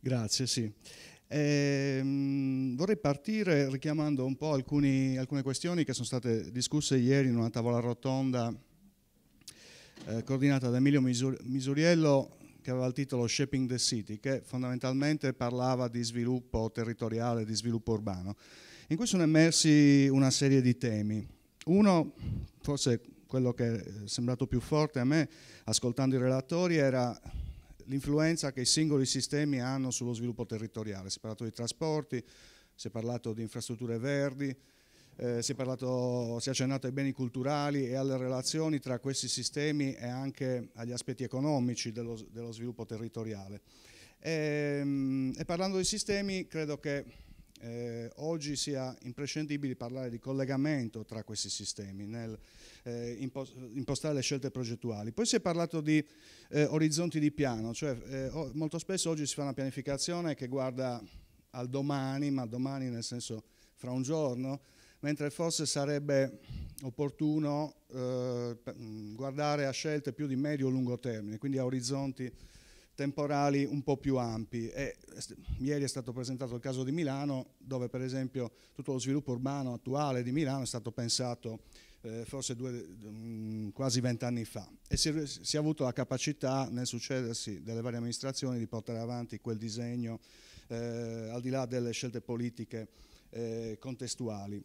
Grazie, sì. Eh, vorrei partire richiamando un po' alcuni, alcune questioni che sono state discusse ieri in una tavola rotonda eh, coordinata da Emilio Misuriello che aveva il titolo Shaping the City, che fondamentalmente parlava di sviluppo territoriale, di sviluppo urbano, in cui sono emersi una serie di temi. Uno, forse quello che è sembrato più forte a me, ascoltando i relatori, era l'influenza che i singoli sistemi hanno sullo sviluppo territoriale. Si è parlato di trasporti, si è parlato di infrastrutture verdi, eh, si, è parlato, si, è accennato ai beni culturali e alle relazioni tra questi sistemi e anche agli aspetti economici dello, dello sviluppo territoriale. E, ehm, e parlando di sistemi, credo che eh, oggi sia imprescindibile parlare di collegamento tra questi sistemi nel eh, impostare le scelte progettuali. Poi si è parlato di eh, orizzonti di piano, cioè eh, molto spesso oggi si fa una pianificazione che guarda al domani, ma domani nel senso fra un giorno, mentre forse sarebbe opportuno eh, mm, guardare a scelte più di medio-lungo termine, quindi a orizzonti temporali un po' più ampi. E, ieri è stato presentato il caso di Milano, dove per esempio tutto lo sviluppo urbano attuale di Milano è stato pensato eh, forse due, mm, quasi vent'anni fa e si è, si è, avuto la capacità nel succedersi delle varie amministrazioni di portare avanti quel disegno eh, al di là delle scelte politiche eh, contestuali.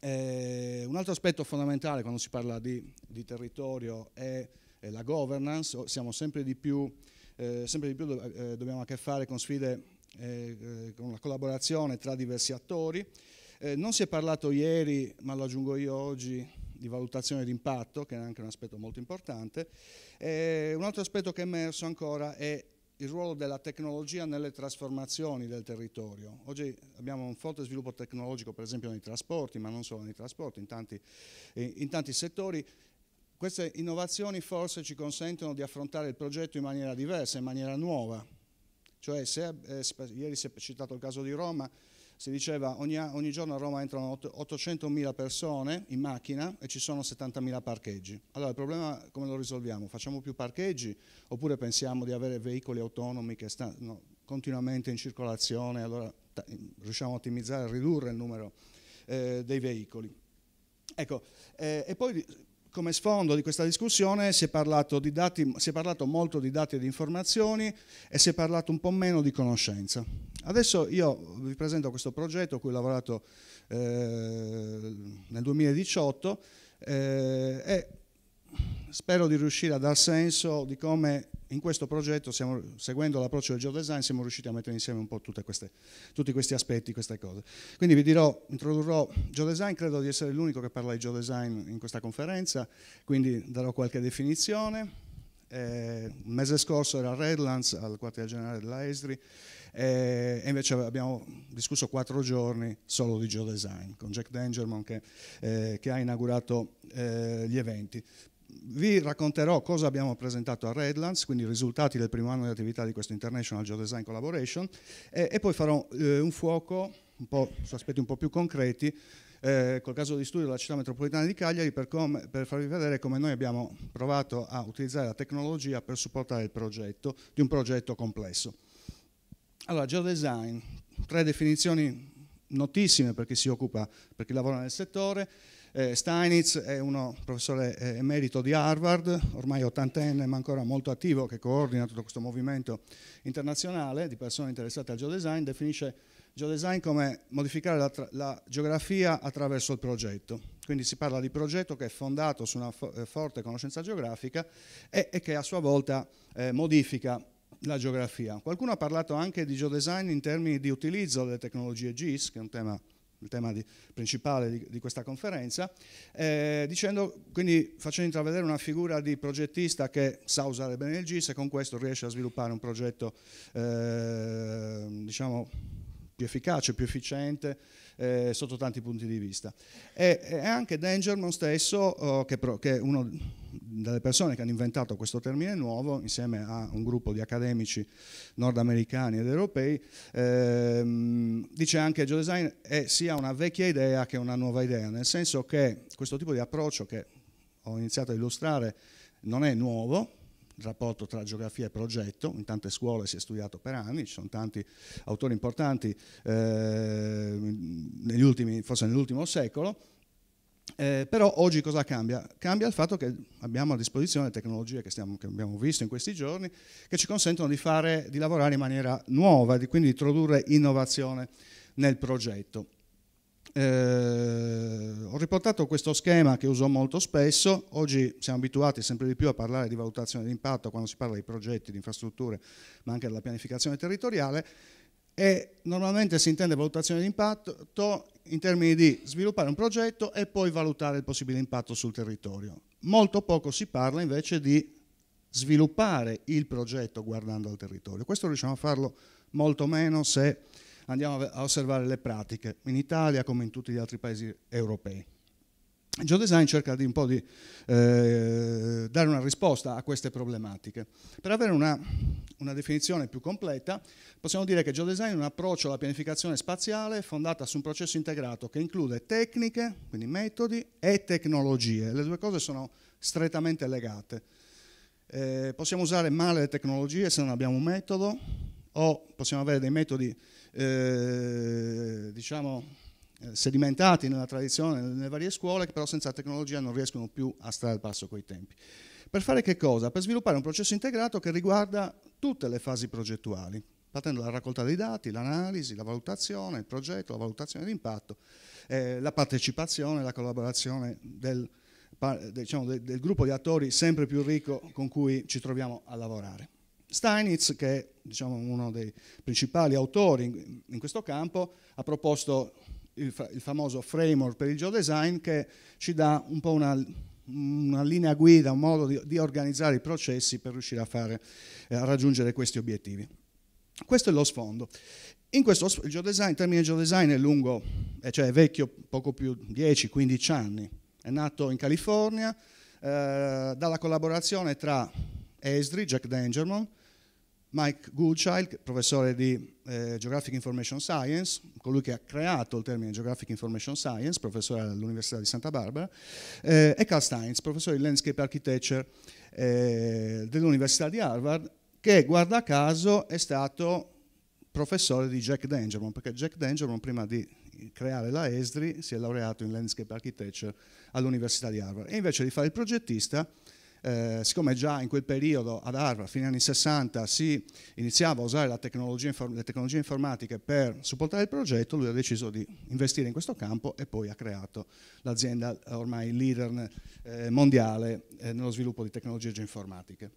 Eh, un altro aspetto fondamentale quando si parla di, di territorio è, è, la governance, siamo sempre di più eh, sempre di più do, eh, dobbiamo a che fare con sfide eh, eh, con la collaborazione tra diversi attori. Eh, non si è parlato ieri, ma lo aggiungo io oggi, di valutazione di impatto, che è anche un aspetto molto importante. un altro aspetto che è emerso ancora è il ruolo della tecnologia nelle trasformazioni del territorio. Oggi abbiamo un forte sviluppo tecnologico per esempio nei trasporti, ma non solo nei trasporti, in tanti, in tanti settori queste innovazioni forse ci consentono di affrontare il progetto in maniera diversa, in maniera nuova. Cioè, se, eh, ieri si è citato il caso di Roma, si diceva ogni, ogni giorno a Roma entrano 800.000 persone in macchina e ci sono 70.000 parcheggi. Allora il problema come lo risolviamo? Facciamo più parcheggi oppure pensiamo di avere veicoli autonomi che stanno continuamente in circolazione, allora riusciamo a ottimizzare, a ridurre il numero eh, dei veicoli. Ecco, eh, e poi come sfondo di questa discussione si è, parlato di dati, si è parlato molto di dati e di informazioni e si è parlato un po' meno di conoscenza. Adesso io vi presento questo progetto a cui ho lavorato eh, nel 2018 eh, e spero di riuscire a dar senso di come in questo progetto, siamo, seguendo l'approccio del geodesign, siamo riusciti a mettere insieme un po' queste, tutti questi aspetti, queste cose. Quindi vi dirò, introdurrò geodesign, credo di essere l'unico che parla di geodesign in questa conferenza, quindi darò qualche definizione. Eh, mese scorso era a Redlands, al quartier generale della Esri, eh, e invece abbiamo discusso quattro giorni solo di geodesign con Jack Dangermon che, eh, che ha inaugurato eh, gli eventi vi racconterò cosa abbiamo presentato a Redlands, quindi i risultati del primo anno di attività di questa International Geodesign Collaboration e, e poi farò eh, un fuoco un po', su aspetti un po' più concreti eh, col caso di studio della città metropolitana di Cagliari per, come, per, farvi vedere come noi abbiamo provato a utilizzare la tecnologia per supportare il progetto di un progetto complesso. Allora, geodesign, tre definizioni notissime per chi si occupa, per chi lavora nel settore, eh, Steinitz è uno professore eh, emerito di Harvard, ormai ottantenne ma ancora molto attivo, che coordina tutto questo movimento internazionale di persone interessate al geodesign, definisce geodesign come modificare la, la geografia attraverso il progetto. Quindi si parla di progetto che è fondato su una fo eh, forte conoscenza geografica e, e, che a sua volta eh, modifica la geografia. Qualcuno ha parlato anche di geodesign in termini di utilizzo delle tecnologie GIS, che è un tema il tema di, principale di, di, questa conferenza, eh, dicendo, quindi facendo intravedere una figura di progettista che sa usare bene il GIS e con questo riesce a sviluppare un progetto eh, diciamo, più efficace, più efficiente eh, sotto tanti punti di vista. E, e anche Dangerman stesso, oh, che, pro, che, è una delle persone che hanno inventato questo termine nuovo, insieme a un gruppo di accademici nordamericani ed europei, ehm, dice anche che geodesign è eh, sia una vecchia idea che una nuova idea, nel senso che questo tipo di approccio che ho iniziato a illustrare non è nuovo, il rapporto tra geografia e progetto, in tante scuole si è studiato per anni, ci sono tanti autori importanti, eh, negli ultimi, forse nell'ultimo secolo, eh, però oggi cosa cambia? Cambia il fatto che abbiamo a disposizione tecnologie che, stiamo, che abbiamo visto in questi giorni che ci consentono di, fare, di lavorare in maniera nuova, di quindi di introdurre innovazione nel progetto. Eh, ho riportato questo schema che uso molto spesso, oggi siamo abituati sempre di più a parlare di valutazione di impatto quando si parla di progetti, di infrastrutture, ma anche della pianificazione territoriale e normalmente si intende valutazione di impatto in termini di sviluppare un progetto e poi valutare il possibile impatto sul territorio. Molto poco si parla invece di sviluppare il progetto guardando al territorio. Questo riusciamo a farlo molto meno se andiamo a osservare le pratiche, in Italia come in tutti gli altri paesi europei. Geodesign cerca di un po' di eh, dare una risposta a queste problematiche. Per avere una, una definizione più completa, possiamo dire che geodesign è un approccio alla pianificazione spaziale fondata su un processo integrato che include tecniche, quindi metodi, e tecnologie. Le due cose sono strettamente legate. Eh, possiamo usare male le tecnologie se non abbiamo un metodo o possiamo avere dei metodi eh, diciamo, eh, sedimentati nella tradizione, nelle varie scuole, che però senza tecnologia non riescono più a stare al passo coi tempi. Per fare che cosa? Per sviluppare un processo integrato che riguarda tutte le fasi progettuali, partendo dalla raccolta dei dati, l'analisi, la valutazione, il progetto, la valutazione di impatto, eh, la partecipazione, la collaborazione del, diciamo, del, del gruppo di attori sempre più ricco con cui ci troviamo a lavorare. Steinitz, che è diciamo, uno dei principali autori in, in questo campo, ha proposto il, il, famoso framework per il geodesign che ci dà un po' una, una linea guida, un modo di, di, organizzare i processi per riuscire a, fare, eh, a raggiungere questi obiettivi. Questo è lo sfondo. In questo il, geodesign, il termine geodesign è lungo, eh, cioè è vecchio poco più 10-15 anni. È nato in California eh, dalla collaborazione tra Esdri, Jack Dangerman, Mike Goodchild, professore di eh, Geographic Information Science, colui che ha creato il termine Geographic Information Science, professore all'Università di Santa Barbara, eh, e Carl Steins, professore di Landscape Architecture eh, dell'Università di Harvard, che guarda caso è stato professore di Jack Dangerman, perché Jack Dangerman prima di creare la ESDRI si è laureato in Landscape Architecture all'Università di Harvard e invece di fare il progettista eh, siccome già in quel periodo ad Harvard, fino agli anni 60, si iniziava a usare le tecnologie informatiche per supportare il progetto, lui ha deciso di investire in questo campo e poi ha creato l'azienda ormai leader eh, mondiale eh, nello sviluppo di tecnologie geoinformatiche.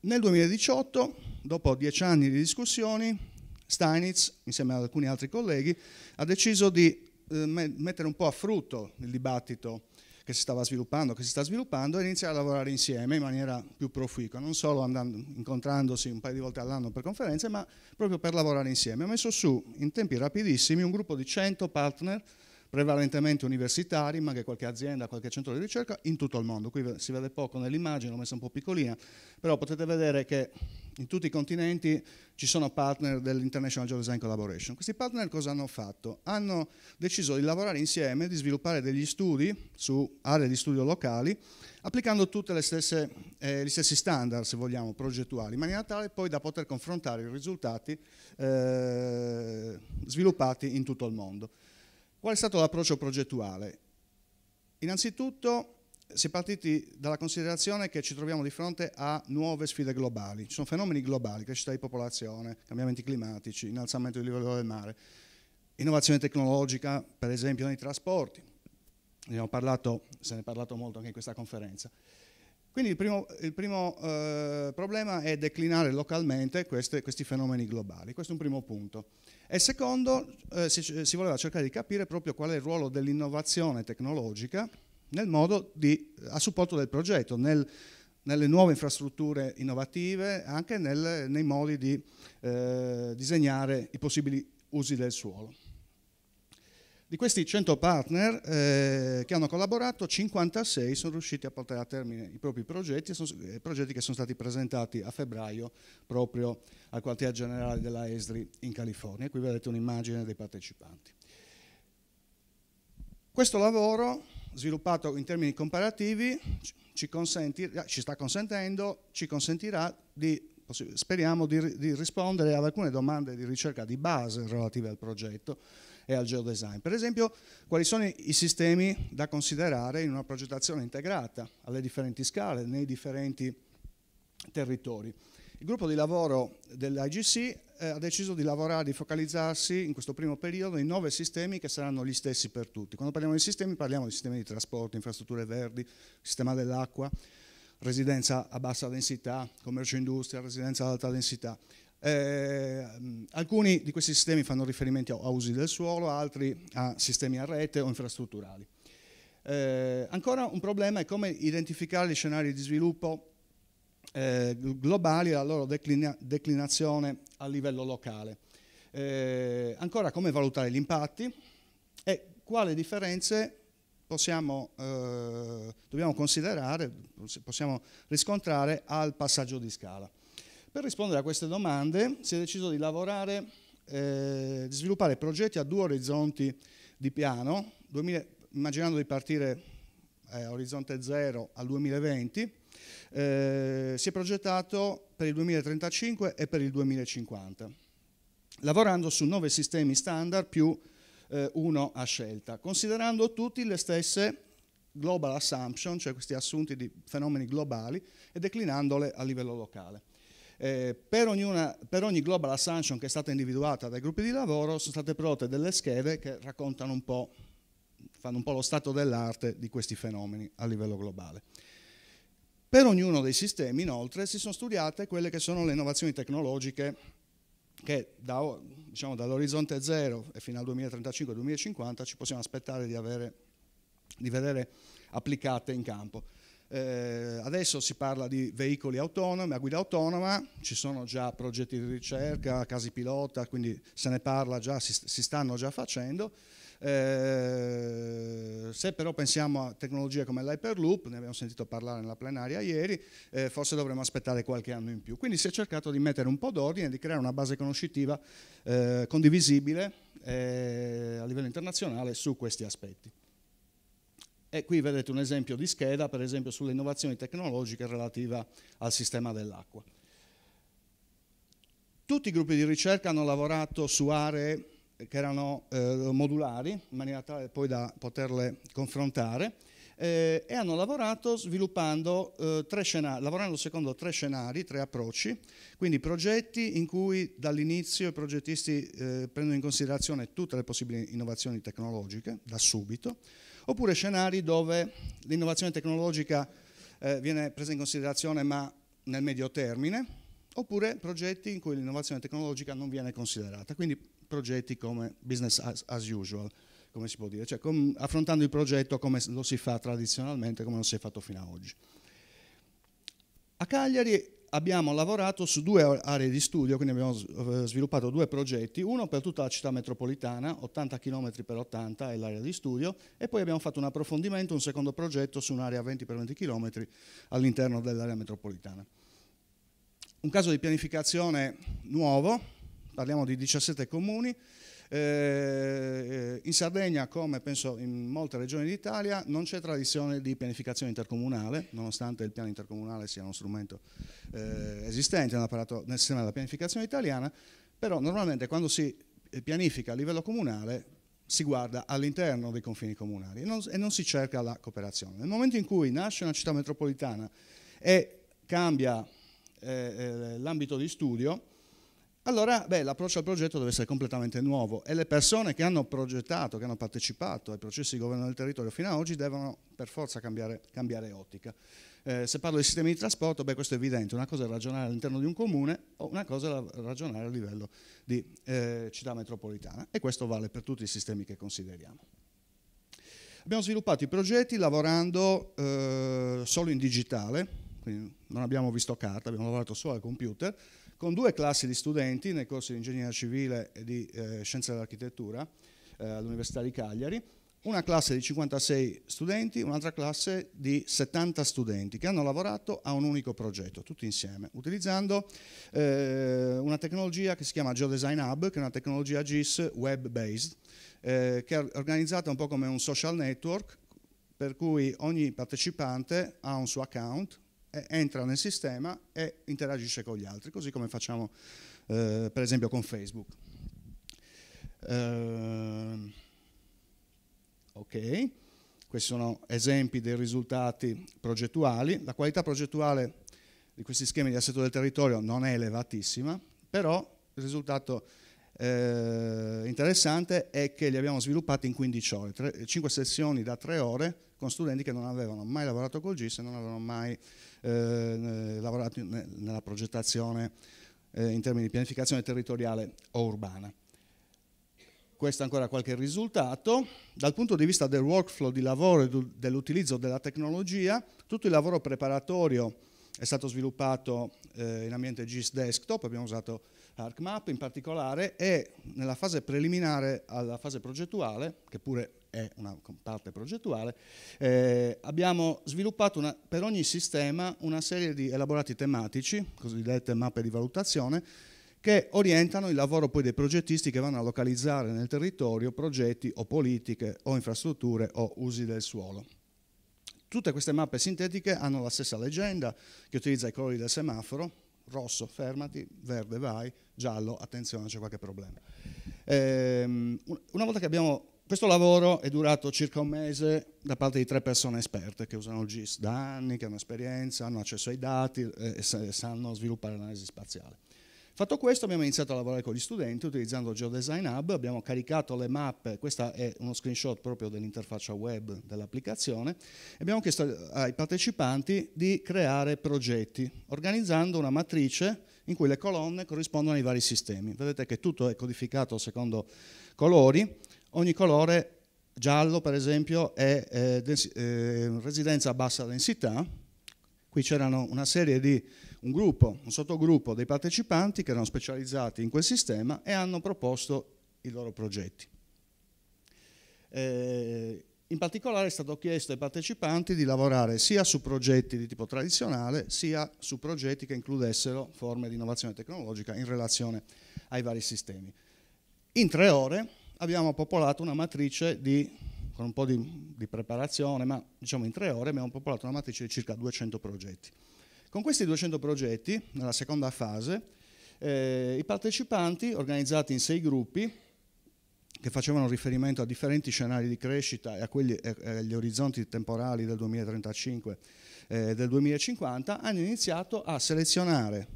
Nel 2018, dopo dieci anni di discussioni, Steinitz, insieme ad alcuni altri colleghi, ha deciso di eh, mettere un po' a frutto il dibattito che si stava sviluppando, che si sta sviluppando, e iniziare a lavorare insieme in maniera più proficua, non solo andando, incontrandosi un paio di volte all'anno per conferenze, ma proprio per lavorare insieme. Ho messo su in tempi rapidissimi un gruppo di 100 partner prevalentemente universitari, ma anche qualche azienda, qualche centro di ricerca in tutto il mondo. Qui si vede poco nell'immagine, l'ho messa un po' piccolina, però potete vedere che in tutti i continenti ci sono partner dell'International Design Collaboration. Questi partner cosa hanno fatto? Hanno deciso di lavorare insieme, di sviluppare degli studi su aree di studio locali, applicando tutti eh, gli stessi standard, se vogliamo, progettuali, in maniera tale poi da poter confrontare i risultati eh, sviluppati in tutto il mondo. Qual è stato l'approccio progettuale? Innanzitutto si è partiti dalla considerazione che ci troviamo di fronte a nuove sfide globali, ci sono fenomeni globali, crescita di popolazione, cambiamenti climatici, innalzamento del livello del mare, innovazione tecnologica per esempio nei trasporti, ne parlato, se ne è parlato molto anche in questa conferenza. Quindi il primo, il primo eh, problema è declinare localmente queste, questi fenomeni globali, questo è un primo punto. E secondo, eh, si, si voleva cercare di capire proprio qual è il ruolo dell'innovazione tecnologica nel modo di, a supporto del progetto, nel, nelle nuove infrastrutture innovative, anche nel, nei modi di eh, disegnare i possibili usi del suolo. Di questi 100 partner eh, che hanno collaborato, 56 sono riusciti a portare a termine i propri progetti, sono, eh, progetti che sono stati presentati a febbraio proprio al quartier generale della ESRI in California. Qui vedete un'immagine dei partecipanti. Questo lavoro sviluppato in termini comparativi ci, ci eh, sta consentendo, ci consentirà di speriamo di, di, rispondere ad alcune domande di ricerca di base relative al progetto e al geodesign. Per esempio, quali sono i sistemi da considerare in una progettazione integrata alle differenti scale, nei differenti territori. Il gruppo di lavoro dell'IGC eh, ha deciso di lavorare, di focalizzarsi in questo primo periodo in nove sistemi che saranno gli stessi per tutti. Quando parliamo di sistemi parliamo di sistemi di trasporto, infrastrutture verdi, sistema dell'acqua, residenza a bassa densità, commercio industria, residenza ad alta densità. Eh, mm, alcuni di questi sistemi fanno riferimento a usi del suolo, altri a sistemi a rete o infrastrutturali. Eh, ancora un problema è come identificare gli scenari di sviluppo eh, globali e la loro declina declinazione a livello locale. Eh, ancora come valutare gli impatti e quali differenze possiamo, eh, dobbiamo considerare, possiamo riscontrare al passaggio di scala. Per rispondere a queste domande si è deciso di lavorare, eh, di sviluppare progetti a due orizzonti di piano, 2000, immaginando di partire eh, orizzonte 0 al 2020 eh, si è progettato per il 2035 e per il 2050, lavorando su nove sistemi standard più eh, uno a scelta, considerando tutti le stesse global assumption, cioè questi assunti di fenomeni globali, e declinandole a livello locale. Eh, per, ognuna, per, ogni global assumption che è stata individuata dai gruppi di lavoro sono state prodotte delle schede che raccontano un po', fanno un po' lo stato dell'arte di questi fenomeni a livello globale. Per ognuno dei sistemi, inoltre, si sono studiate quelle che sono le innovazioni tecnologiche che da, diciamo, dall'orizzonte zero e fino al 2035-2050 ci possiamo aspettare di, avere, di vedere applicate in campo. Eh, adesso si parla di veicoli autonomi, a guida autonoma, ci sono già progetti di ricerca, casi pilota, quindi se ne parla già, si, si stanno già facendo. Eh, se però pensiamo a tecnologie come l'Hyperloop, ne abbiamo sentito parlare nella plenaria ieri, eh, forse dovremmo aspettare qualche anno in più. Quindi si è cercato di mettere un po' d'ordine, di creare una base conoscitiva eh, condivisibile eh, a livello internazionale su questi aspetti. E qui vedete un esempio di scheda, per esempio, sulle innovazioni tecnologiche relative al sistema dell'acqua. Tutti i gruppi di ricerca hanno lavorato su aree che erano eh, modulari, in maniera tale poi da poterle confrontare, eh, e hanno lavorato sviluppando eh, tre scenari, lavorando secondo tre scenari, tre approcci, quindi progetti in cui dall'inizio i progettisti eh, prendono in considerazione tutte le possibili innovazioni tecnologiche, da subito, oppure scenari dove l'innovazione tecnologica eh, viene presa in considerazione ma nel medio termine, oppure progetti in cui l'innovazione tecnologica non viene considerata, quindi progetti come business as, as usual, come si può dire, cioè com, affrontando il progetto come lo si fa tradizionalmente, come lo si è fatto fino ad oggi. A Cagliari abbiamo lavorato su due aree di studio, quindi abbiamo eh, sviluppato due progetti, uno per tutta la città metropolitana, 80 km per 80 è l'area di studio, e poi abbiamo fatto un approfondimento, un secondo progetto su un'area 20 x 20 km all'interno dell'area metropolitana. Un caso di pianificazione nuovo, parliamo di 17 comuni, eh, eh, in Sardegna, come penso in molte regioni d'Italia, non c'è tradizione di pianificazione intercomunale, nonostante il piano intercomunale sia uno strumento eh, esistente apparato, nel sistema della pianificazione italiana, però normalmente quando si eh, pianifica a livello comunale si guarda all'interno dei confini comunali e non, e non si cerca la cooperazione. Nel momento in cui nasce una città metropolitana e cambia eh, eh l'ambito di studio, allora, l'approccio al progetto deve essere completamente nuovo e le persone che hanno progettato, che hanno partecipato ai processi di governo del territorio fino ad oggi devono per forza cambiare, cambiare ottica. Eh, se parlo di sistemi di trasporto, beh, questo è evidente, una cosa è ragionare all'interno di un comune o una cosa è ragionare a livello di eh, città metropolitana e questo vale per tutti i sistemi che consideriamo. Abbiamo sviluppato i progetti lavorando eh, solo in digitale, quindi non abbiamo visto carta, abbiamo lavorato solo al computer, con due classi di studenti nei corsi di ingegneria civile e di eh, scienze dell'architettura eh, all'Università di Cagliari, una classe di 56 studenti, un'altra classe di 70 studenti che hanno lavorato a un unico progetto, tutti insieme, utilizzando eh, una tecnologia che si chiama Geodesign Hub, che è una tecnologia GIS web-based, eh, che è organizzata un po' come un social network, per cui ogni partecipante ha un suo account, eh, entra nel sistema e interagisce con gli altri, così come facciamo eh, per esempio con Facebook. Uh, ok, questi sono esempi dei risultati progettuali. La qualità progettuale di questi schemi di assetto del territorio non è elevatissima, però il risultato eh, interessante è che li abbiamo sviluppati in 15 ore, 3, 5 sessioni da 3 ore con studenti che non avevano mai lavorato col GIS e non avevano mai eh, lavorato in, nella progettazione eh, in termini di pianificazione territoriale o urbana. Questo è ancora qualche risultato. Dal punto di vista del workflow di lavoro e dell'utilizzo della tecnologia, tutto il lavoro preparatorio è stato sviluppato eh, in ambiente GIS desktop, abbiamo usato ArcMap in particolare e nella fase preliminare alla fase progettuale, che pure è una parte progettuale, eh, abbiamo sviluppato una, per ogni sistema una serie di elaborati tematici, cosiddette mappe di valutazione, che orientano il lavoro poi dei progettisti che vanno a localizzare nel territorio progetti o politiche o infrastrutture o usi del suolo. Tutte queste mappe sintetiche hanno la stessa leggenda che utilizza i colori del semaforo, rosso fermati, verde vai, giallo attenzione c'è qualche problema. Ehm, una volta che abbiamo questo lavoro è durato circa un mese da parte di tre persone esperte che usano il GIS da anni, che hanno esperienza, hanno accesso ai dati eh, e sanno sviluppare l'analisi spaziale. Fatto questo abbiamo iniziato a lavorare con gli studenti utilizzando Geodesign Hub, abbiamo caricato le mappe, questo è uno screenshot proprio dell'interfaccia web dell'applicazione, e abbiamo chiesto ai partecipanti di creare progetti, organizzando una matrice in cui le colonne corrispondono ai vari sistemi. Vedete che tutto è codificato secondo colori ogni colore giallo per esempio è eh, eh, residenza a bassa densità, qui c'erano una serie di, un gruppo, un sottogruppo dei partecipanti che erano specializzati in quel sistema e hanno proposto i loro progetti. Eh, in particolare è stato chiesto ai partecipanti di lavorare sia su progetti di tipo tradizionale sia su progetti che includessero forme di innovazione tecnologica in relazione ai vari sistemi. In tre ore abbiamo popolato una matrice di, con un po' di, di preparazione, ma diciamo in tre ore abbiamo popolato una matrice di circa 200 progetti. Con questi 200 progetti, nella seconda fase, eh, i partecipanti, organizzati in sei gruppi, che facevano riferimento a differenti scenari di crescita e a quelli, eh, agli orizzonti temporali del 2035 e eh, del 2050, hanno iniziato a selezionare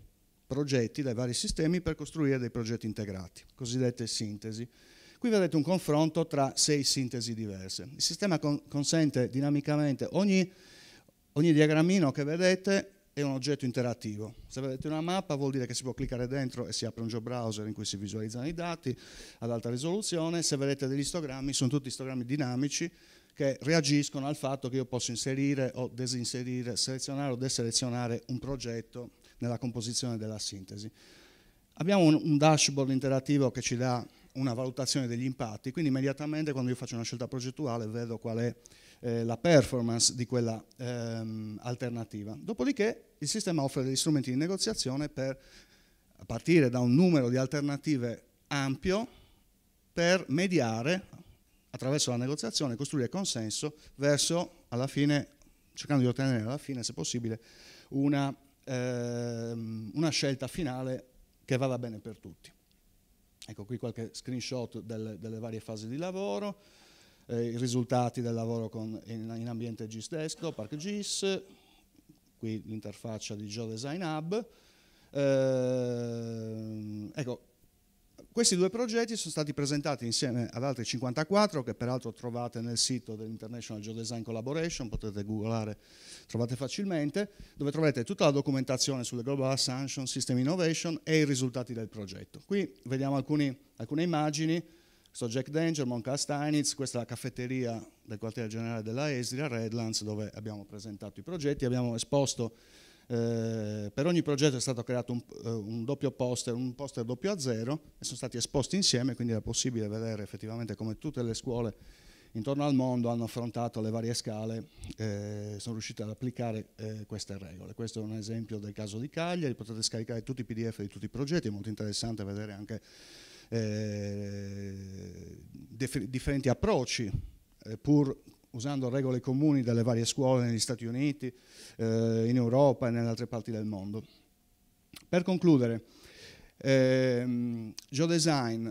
progetti dai vari sistemi per costruire dei progetti integrati, cosiddette sintesi. Qui vedete un confronto tra sei sintesi diverse. Il sistema con consente dinamicamente ogni, ogni diagrammino che vedete è un oggetto interattivo. Se vedete una mappa vuol dire che si può cliccare dentro e si apre un job browser in cui si visualizzano i dati ad alta risoluzione. Se vedete degli istogrammi, sono tutti istogrammi dinamici che reagiscono al fatto che io posso inserire o disinserire, selezionare o deselezionare un progetto nella composizione della sintesi. Abbiamo un, un dashboard interattivo che ci dà una valutazione degli impatti, quindi immediatamente quando io faccio una scelta progettuale vedo qual è eh, la performance di quella ehm, alternativa. Dopodiché il sistema offre degli strumenti di negoziazione per a partire da un numero di alternative ampio per mediare attraverso la negoziazione, costruire consenso verso alla fine, cercando di ottenere alla fine, se possibile, una, ehm, una scelta finale che vada bene per tutti. Ecco qui qualche screenshot del, delle varie fasi di lavoro, eh, i risultati del lavoro con, in, in, ambiente GIS desktop, ArcGIS, qui l'interfaccia di GeoDesign Hub. Eh, ecco, questi due progetti sono stati presentati insieme ad altri 54 che peraltro trovate nel sito dell'International Geodesign Collaboration, potete googlare, trovate facilmente, dove troverete tutta la documentazione sulle Global Assumption System Innovation e i risultati del progetto. Qui vediamo alcuni, alcune immagini, questo Jack Danger, Monca Steinitz, questa è la caffetteria del quartiere generale della ESRI a Redlands dove abbiamo presentato i progetti, abbiamo esposto eh, per ogni progetto è stato creato un, eh, un doppio poster, un poster doppio a zero e sono stati esposti insieme, quindi era possibile vedere effettivamente come tutte le scuole intorno al mondo hanno affrontato le varie scale, eh, sono riuscite ad applicare eh, queste regole. Questo è un esempio del caso di Cagliari, potete scaricare tutti i pdf di tutti i progetti, è molto interessante vedere anche eh, differenti approcci, eh, pur usando regole comuni delle varie scuole negli Stati Uniti, eh, in Europa e nelle altre parti del mondo. Per concludere, ehm, Geodesign,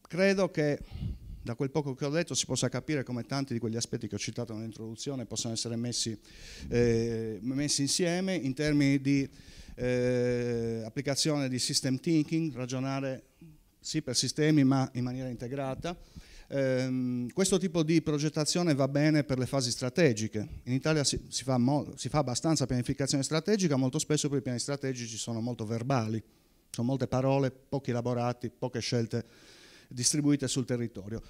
credo che da quel poco che ho detto si possa capire come tanti di quegli aspetti che ho citato nell'introduzione possano essere messi, eh, messi insieme in termini di eh, applicazione di system thinking, ragionare sì per sistemi ma in maniera integrata, Ehm, questo tipo di progettazione va bene per le fasi strategiche. In Italia si, si, fa si, fa abbastanza pianificazione strategica, molto spesso poi i piani strategici sono molto verbali, sono molte parole, pochi elaborati, poche scelte distribuite sul territorio.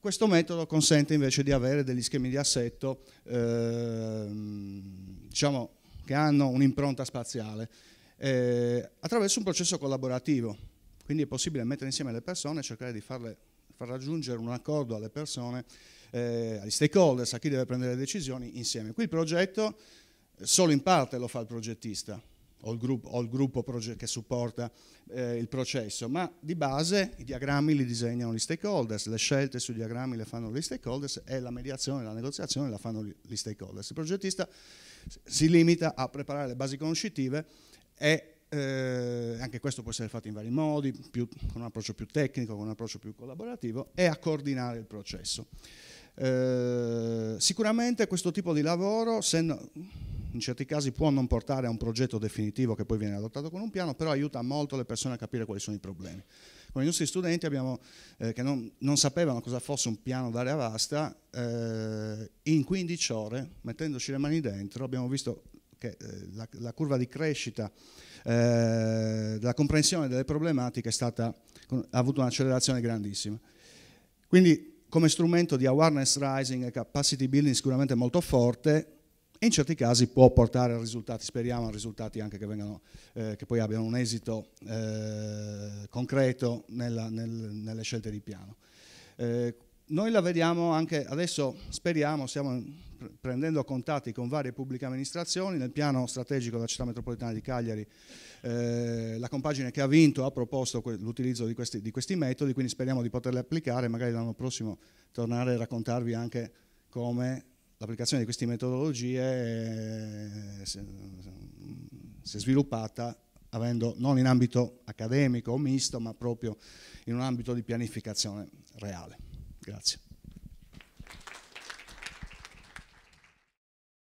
Questo metodo consente invece di avere degli schemi di assetto ehm, diciamo, che hanno un'impronta spaziale eh, attraverso un processo collaborativo. Quindi è possibile mettere insieme le persone e cercare di farle far raggiungere un accordo alle persone, eh, agli stakeholders, a chi deve prendere le decisioni insieme. Qui il progetto solo in parte lo fa il progettista o il, gruppo, o il gruppo che supporta eh, il processo, ma di base i diagrammi li disegnano gli stakeholders, le scelte sui diagrammi le fanno gli stakeholders e la mediazione, la negoziazione la fanno gli stakeholders. Il progettista si limita a preparare le basi conoscitive e eh, anche questo può essere fatto in vari modi, più, con un approccio più tecnico, con un approccio più collaborativo, e a coordinare il processo. Eh, sicuramente questo tipo di lavoro, se no, in certi casi può non portare a un progetto definitivo che poi viene adottato con un piano, però aiuta molto le persone a capire quali sono i problemi. Con i nostri studenti abbiamo, eh, che non, non, sapevano cosa fosse un piano d'area vasta, eh, in 15 ore, mettendoci le mani dentro, abbiamo visto che eh, la, la, curva di crescita eh, della comprensione delle problematiche stata, ha avuto un'accelerazione grandissima. Quindi come strumento di awareness rising e capacity building sicuramente molto forte in certi casi può portare a risultati, speriamo a risultati anche che, vengano, eh, che poi abbiano un esito eh, concreto nella, nel, nelle scelte di piano. Eh, noi la vediamo anche adesso, speriamo, stiamo prendendo contatti con varie pubbliche amministrazioni nel piano strategico della città metropolitana di Cagliari eh, la compagine che ha vinto ha proposto l'utilizzo di, di questi, metodi quindi speriamo di poterli applicare magari l'anno prossimo tornare a raccontarvi anche come l'applicazione di queste metodologie eh, si è sviluppata avendo non in ambito accademico o misto ma proprio in un ambito di pianificazione reale Grazie.